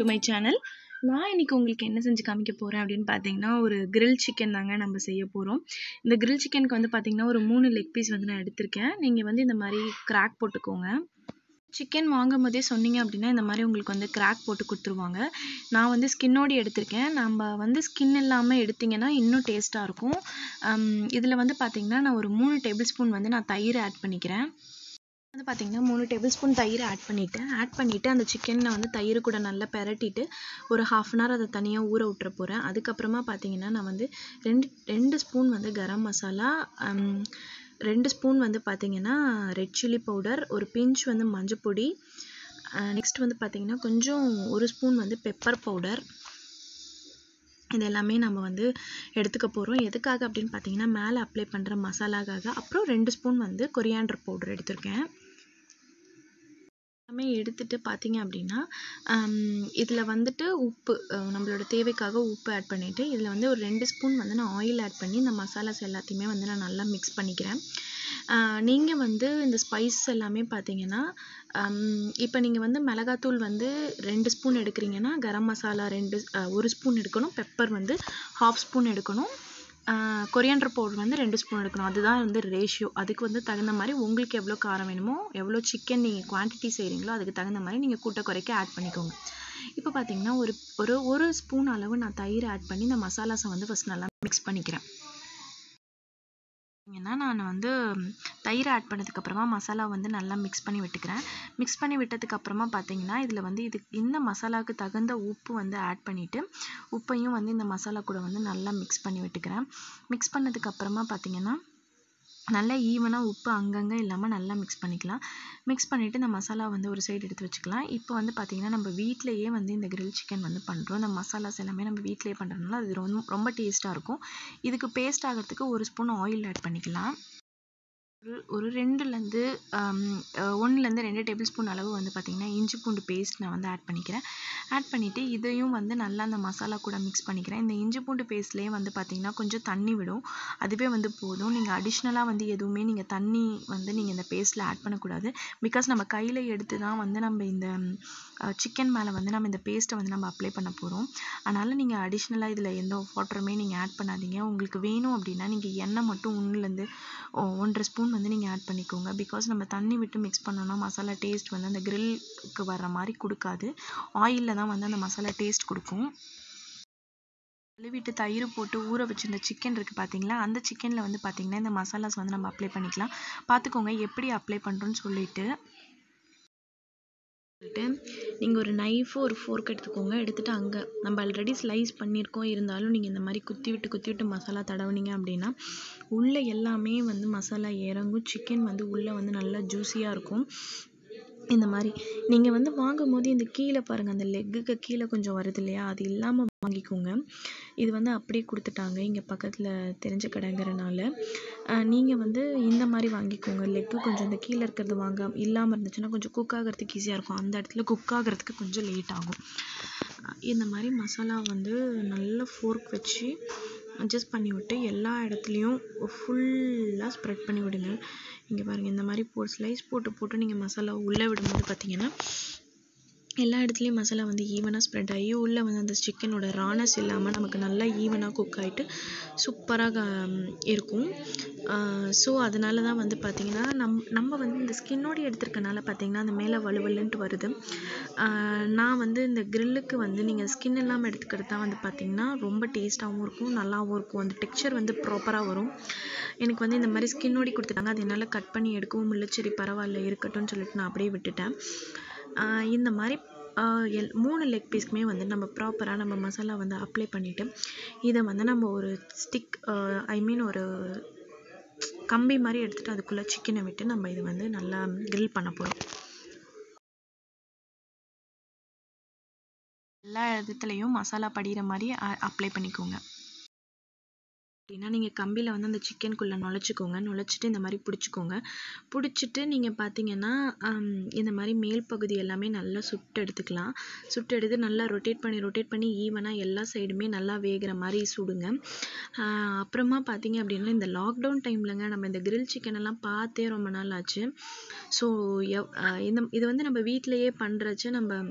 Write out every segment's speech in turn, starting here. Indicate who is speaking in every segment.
Speaker 1: to my channel நான் இன்றைக்கி உங்களுக்கு என்ன செஞ்சு காமிக்க போகிறேன் அப்படின்னு பார்த்தீங்கன்னா ஒரு கிரில் சிக்கன் தாங்க நம்ம செய்ய போகிறோம் இந்த கிரில் சிக்கனுக்கு வந்து பார்த்திங்கன்னா ஒரு மூணு லெக் பீஸ் வந்து நான் எடுத்திருக்கேன் நீங்கள் வந்து இந்த மாதிரி கிராக் போட்டுக்கோங்க சிக்கன் வாங்கும் போதே சொன்னீங்க அப்படின்னா இந்த மாதிரி உங்களுக்கு வந்து கிராக் போட்டு கொடுத்துருவாங்க நான் வந்து ஸ்கின்னோடு எடுத்திருக்கேன் நம்ம வந்து ஸ்கின் இல்லாமல் எடுத்திங்கன்னா இன்னும் டேஸ்ட்டாக இருக்கும் இதில் வந்து பார்த்திங்கன்னா நான் ஒரு மூணு டேபிள் ஸ்பூன் வந்து நான் தயிர் ஆட் பண்ணிக்கிறேன் வந்து பார்த்திங்கன்னா மூணு டேபிள் ஸ்பூன் தயிர் ஆட் பண்ணிவிட்டேன் ஆட் பண்ணிவிட்டு அந்த சிக்கனை வந்து தயிர் கூட நல்லா பெரட்டிட்டு ஒரு ஹாஃப் அன் ஹவர் அதை தனியாக ஊற விட்டுற போகிறேன் அதுக்கப்புறமா பார்த்திங்கன்னா நான் வந்து ரெண்டு ரெண்டு ஸ்பூன் வந்து கரம் மசாலா ரெண்டு ஸ்பூன் வந்து பார்த்திங்கன்னா ரெட் சில்லி பவுடர் ஒரு பிஞ்ச் வந்து மஞ்சள் பொடி நெக்ஸ்ட் வந்து பார்த்திங்கன்னா கொஞ்சம் ஒரு ஸ்பூன் வந்து பெப்பர் பவுடர் இது எல்லாமே நம்ம வந்து எடுத்துக்க போகிறோம் எதுக்காக அப்படின்னு பார்த்தீங்கன்னா மேலே அப்ளை பண்ணுற மசாலாக்காக அப்புறம் ரெண்டு ஸ்பூன் வந்து கொரியாண்டர் பவுடர் எடுத்திருக்கேன் எல்லாமே எடுத்துகிட்டு பார்த்தீங்க அப்படின்னா இதில் வந்துட்டு உப்பு நம்மளோட தேவைக்காக உப்பு ஆட் பண்ணிவிட்டு இதில் வந்து ஒரு ரெண்டு ஸ்பூன் வந்து நான் ஆயில் ஆட் பண்ணி இந்த மசாலாஸ் எல்லாத்தையுமே வந்து நான் நல்லா மிக்ஸ் பண்ணிக்கிறேன் நீங்கள் வந்து இந்த ஸ்பைஸ் எல்லாமே பார்த்தீங்கன்னா இப்போ நீங்கள் வந்து மிளகாத்தூள் வந்து ரெண்டு ஸ்பூன் எடுக்கிறீங்கன்னா கரம் மசாலா ரெண்டு ஒரு ஸ்பூன் எடுக்கணும் பெப்பர் வந்து ஹாஃப் ஸ்பூன் எடுக்கணும் கொரியாண்டர் பவுடர் வந்து ரெண்டு ஸ்பூன் எடுக்கணும் அதுதான் வந்து ரேஷியோ அதுக்கு வந்து தகுந்த மாதிரி உங்களுக்கு எவ்வளோ காரம் வேணுமோ எவ்வளோ சிக்கன் நீங்கள் குவான்டிட்டி செய்கிறீங்களோ அதுக்கு தகுந்த மாதிரி நீங்கள் கூட்ட குறைக்க ஆட் பண்ணிக்கோங்க இப்போ பார்த்தீங்கன்னா ஒரு ஒரு ஒரு ஸ்பூன் அளவு நான் தயிர் ஆட் பண்ணி இந்த மசாலாஸை வந்து ஃபஸ்ட் நல்லா மிக்ஸ் பண்ணிக்கிறேன் பார்த்தீங்கன்னா நான் வந்து தயிர் ஆட் பண்ணதுக்கப்புறமா மசாலா வந்து நல்லா மிக்ஸ் பண்ணி விட்டுக்கிறேன் மிக்ஸ் பண்ணி விட்டதுக்கப்புறமா பார்த்தீங்கன்னா இதில் வந்து இது இந்த மசாலாவுக்கு தகுந்த உப்பு வந்து ஆட் பண்ணிவிட்டு உப்பையும் வந்து இந்த மசாலா கூட வந்து நல்லா மிக்ஸ் பண்ணி விட்டுக்கிறேன் மிக்ஸ் பண்ணதுக்கப்புறமா பார்த்தீங்கன்னா நல்லா ஈவனாக உப்பு அங்கங்கே இல்லாமல் நல்லா மிக்ஸ் பண்ணிக்கலாம் மிக்ஸ் பண்ணிவிட்டு இந்த மசாலா வந்து ஒரு சைடு எடுத்து வச்சுக்கலாம் இப்போ வந்து பார்த்திங்கன்னா நம்ம வீட்டிலையே வந்து இந்த கிரில் சிக்கன் வந்து பண்ணுறோம் இந்த மசாலாஸ் எல்லாமே நம்ம வீட்டிலையே பண்ணுறதுனால அது ரொம்ப ரொம்ப டேஸ்ட்டாக இருக்கும் இதுக்கு பேஸ்ட் ஆகிறதுக்கு ஒரு ஸ்பூன் ஆயில் ஆட் பண்ணிக்கலாம் ஒரு ரெண்டுலேருந்து ஒன்றுலேருந்து ரெண்டு டேபிள் ஸ்பூன் அளவு வந்து பார்த்திங்கன்னா இஞ்சி பூண்டு பேஸ்ட் நான் வந்து ஆட் பண்ணிக்கிறேன் ஆட் பண்ணிவிட்டு இதையும் வந்து நல்லா அந்த மசாலா கூட மிக்ஸ் பண்ணிக்கிறேன் இந்த இஞ்சி பூண்டு பேஸ்ட்லேயே வந்து பார்த்திங்கன்னா கொஞ்சம் தண்ணி விடும் அதுவே வந்து போதும் நீங்கள் அடிஷ்னலாக வந்து எதுவுமே நீங்கள் தண்ணி வந்து நீங்கள் இந்த பேஸ்ட்டில் ஆட் பண்ணக்கூடாது பிகாஸ் நம்ம கையில் எடுத்து தான் வந்து நம்ம இந்த சிக்கன் மேலே வந்து நம்ம இந்த பேஸ்ட்டை வந்து நம்ம அப்ளை பண்ண போகிறோம் அதனால் நீங்கள் அடிஷ்னலாக இதில் எந்த வாட்டருமே நீங்கள் ஆட் பண்ணாதீங்க உங்களுக்கு வேணும் அப்படின்னா நீங்கள் எண்ணெய் மட்டும் ஒன்றுலேருந்து ஒன்றரை ஸ்பூன் லெமன் வந்து நீங்கள் ஆட் பண்ணிக்கோங்க பிகாஸ் நம்ம தண்ணி விட்டு மிக்ஸ் பண்ணோன்னா மசாலா டேஸ்ட் வந்து அந்த கிரில்க்கு வர்ற மாதிரி கொடுக்காது ஆயிலில் தான் வந்து அந்த மசாலா டேஸ்ட் கொடுக்கும் கழுவிட்டு தயிர் போட்டு ஊற வச்சிருந்த சிக்கன் இருக்குது பார்த்தீங்களா அந்த சிக்கனில் வந்து பார்த்திங்கன்னா இந்த மசாலாஸ் வந்து நம்ம அப்ளை பண்ணிக்கலாம் பார்த்துக்கோங்க எப்படி அப்ளை பண்ணுறோன்னு சொல்லிவிட்டு நீங்கள் ஒரு நைஃபு ஒரு ஃபோர்க் எடுத்துக்கோங்க எடுத்துகிட்டு அங்கே நம்ம ஆல்ரெடி ஸ்லைஸ் பண்ணியிருக்கோம் இருந்தாலும் நீங்கள் இந்த மாதிரி குத்தி விட்டு குத்தி விட்டு மசாலா தடவுனீங்க அப்படின்னா உள்ளே எல்லாமே வந்து மசாலா இறங்கும் சிக்கன் வந்து உள்ளே வந்து நல்லா ஜூஸியாக இருக்கும் இந்த மாதிரி நீங்கள் வந்து வாங்கும் போது இந்த கீழே பாருங்கள் அந்த லெக்குக்கு கீழே கொஞ்சம் வருது இல்லையா அது இல்லாமல் வாங்கிக்கோங்க இது வந்து அப்படியே கொடுத்துட்டாங்க இங்கே பக்கத்தில் தெரிஞ்ச கடைங்கிறனால நீங்கள் வந்து இந்த மாதிரி வாங்கிக்கோங்க லெக்கு கொஞ்சம் இந்த கீழே இருக்கிறது வாங்க இல்லாமல் இருந்துச்சுன்னா கொஞ்சம் குக் ஆகிறதுக்கு ஈஸியாக இருக்கும் அந்த இடத்துல குக் ஆகிறதுக்கு கொஞ்சம் லேட் ஆகும் இந்த மாதிரி மசாலா வந்து நல்லா ஃபோர்க் வச்சு அட்ஜஸ்ட் பண்ணி விட்டு எல்லா இடத்துலையும் ஃபுல்லாக ஸ்ப்ரெட் பண்ணி விடுங்க இங்கே பாருங்கள் இந்த மாதிரி போட்டு ஸ்லைஸ் போட்டு போட்டு நீங்கள் மசாலா உள்ளே விடும்போது பார்த்தீங்கன்னா எல்லா இடத்துலையும் மசாலா வந்து ஈவனாக ஸ்ப்ரெட் ஆகி உள்ளே வந்து அந்த சிக்கனோட ரானஸ் இல்லாமல் நமக்கு நல்லா ஈவனாக குக் ஆகிட்டு சூப்பராக இருக்கும் ஸோ அதனால தான் வந்து பார்த்திங்கன்னா நம் நம்ம வந்து இந்த ஸ்கின்னோடு எடுத்திருக்கனால பார்த்திங்கன்னா அந்த மேலே வலுவலுன்ட்டு வருது நான் வந்து இந்த க்ரில்லுக்கு வந்து நீங்கள் ஸ்கின் இல்லாமல் எடுத்துக்கிறது தான் வந்து பார்த்திங்கன்னா ரொம்ப டேஸ்ட்டாகவும் இருக்கும் நல்லாவும் இருக்கும் அந்த டெக்ஸ்சர் வந்து ப்ராப்பராக வரும் எனக்கு வந்து இந்த மாதிரி ஸ்கின்னோடி கொடுத்துட்டாங்க அது என்னால் கட் பண்ணி எடுக்கவும் இல்லை சரி பரவாயில்ல இருக்கட்டும்னு சொல்லிட்டு நான் அப்படியே விட்டுட்டேன் இந்த மாதிரி எல் மூணு லெக் பீஸ்க்குமே வந்து நம்ம ப்ராப்பராக நம்ம மசாலா வந்து அப்ளை பண்ணிவிட்டு இதை வந்து நம்ம ஒரு ஸ்டிக் ஐ மீன் ஒரு கம்பி மாதிரி எடுத்துகிட்டு அதுக்குள்ளே சிக்கனை விட்டு நம்ம இதை வந்து நல்லா கிரில் பண்ண போகிறோம் எல்லா இடத்துலையும் மசாலா படிகிற மாதிரி அப்ளை பண்ணிக்கோங்க அப்படின்னா நீங்கள் கம்பியில் வந்து அந்த சிக்கனுக்குள்ளே நுழைச்சிக்கோங்க நுழைச்சிட்டு இந்த மாதிரி பிடிச்சிக்கோங்க பிடிச்சிட்டு நீங்கள் பார்த்தீங்கன்னா இந்த மாதிரி மேல் பகுதி எல்லாமே நல்லா சுட்டு எடுத்துக்கலாம் சுட்டு எடுத்து நல்லா ரொட்டேட் பண்ணி ரொட்டேட் பண்ணி ஈவனாக எல்லா சைடுமே நல்லா வேகிற மாதிரி சுடுங்க அப்புறமா பார்த்தீங்க அப்படின்னா இந்த லாக்டவுன் டைம்லங்க நம்ம இந்த கிரில் சிக்கன் எல்லாம் பார்த்தே ரொம்ப நாள் ஆச்சு ஸோ இந்த இது வந்து நம்ம வீட்டிலையே பண்ணுறச்சு நம்ம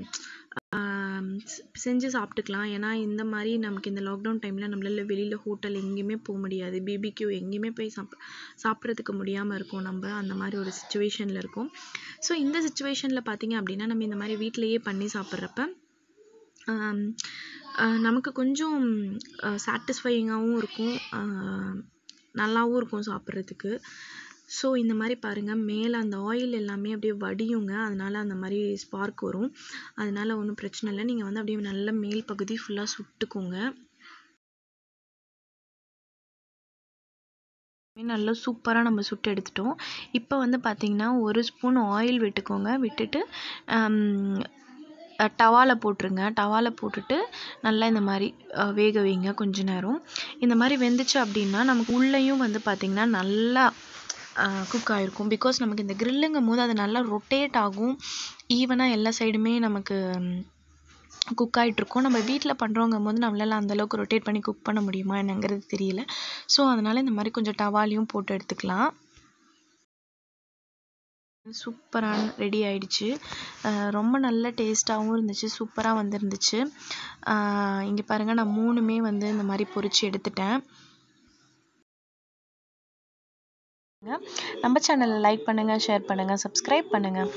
Speaker 1: செஞ்சு சாப்பிட்டுக்கலாம் ஏன்னா இந்த மாதிரி நமக்கு இந்த லாக்டவுன் டைமில் நம்மளால வெளியில் ஹோட்டல் எங்கேயுமே போக முடியாது பிபிக்யூ எங்கேயுமே போய் சாப் சாப்பிட்றதுக்கு முடியாமல் இருக்கும் நம்ம அந்த மாதிரி ஒரு சுச்சுவேஷனில் இருக்கோம் ஸோ இந்த சுச்சுவேஷனில் பார்த்திங்க அப்படின்னா நம்ம இந்த மாதிரி வீட்டிலையே பண்ணி சாப்பிட்றப்ப நமக்கு கொஞ்சம் சாட்டிஸ்ஃபையிங்காகவும் இருக்கும் நல்லாவும் இருக்கும் சாப்பிட்றதுக்கு ஸோ இந்த மாதிரி பாருங்கள் மேலே அந்த ஆயில் எல்லாமே அப்படியே வடியுங்க அதனால் அந்த மாதிரி ஸ்பார்க் வரும் அதனால் ஒன்றும் பிரச்சனை இல்லை நீங்கள் வந்து அப்படியே நல்ல மேல் பகுதி ஃபுல்லாக சுட்டுக்கோங்க நல்லா சூப்பராக நம்ம சுட்டு எடுத்துட்டோம் இப்போ வந்து பார்த்திங்கன்னா ஒரு ஸ்பூன் ஆயில் விட்டுக்கோங்க விட்டுட்டு டவாவில் போட்டுருங்க டவாவில் போட்டுட்டு நல்லா இந்த மாதிரி வேக வைங்க கொஞ்ச நேரம் இந்த மாதிரி வெந்துச்சு அப்படின்னா நமக்கு உள்ளேயும் வந்து பார்த்திங்கன்னா நல்லா குக் ஆகிருக்கும் பிகாஸ் நமக்கு இந்த போது அது நல்லா ரொட்டேட் ஆகும் ஈவனாக எல்லா சைடுமே நமக்கு குக் ஆகிட்ருக்கும் நம்ம வீட்டில் போது நம்மளால அந்தளவுக்கு ரொட்டேட் பண்ணி குக் பண்ண முடியுமா என்னங்கிறது தெரியல ஸோ அதனால் இந்த மாதிரி கொஞ்சம் டவாலியும் போட்டு எடுத்துக்கலாம் சூப்பரான ரெடி ஆயிடுச்சு ரொம்ப நல்ல டேஸ்ட்டாகவும் இருந்துச்சு சூப்பராக வந்துருந்துச்சு இங்கே பாருங்கள் நான் மூணுமே வந்து இந்த மாதிரி பொரித்து எடுத்துட்டேன் நம்ம சேனலை லைக் பண்ணுங்கள் ஷேர் பண்ணுங்கள் சப்ஸ்கிரைப் பண்ணுங்கள்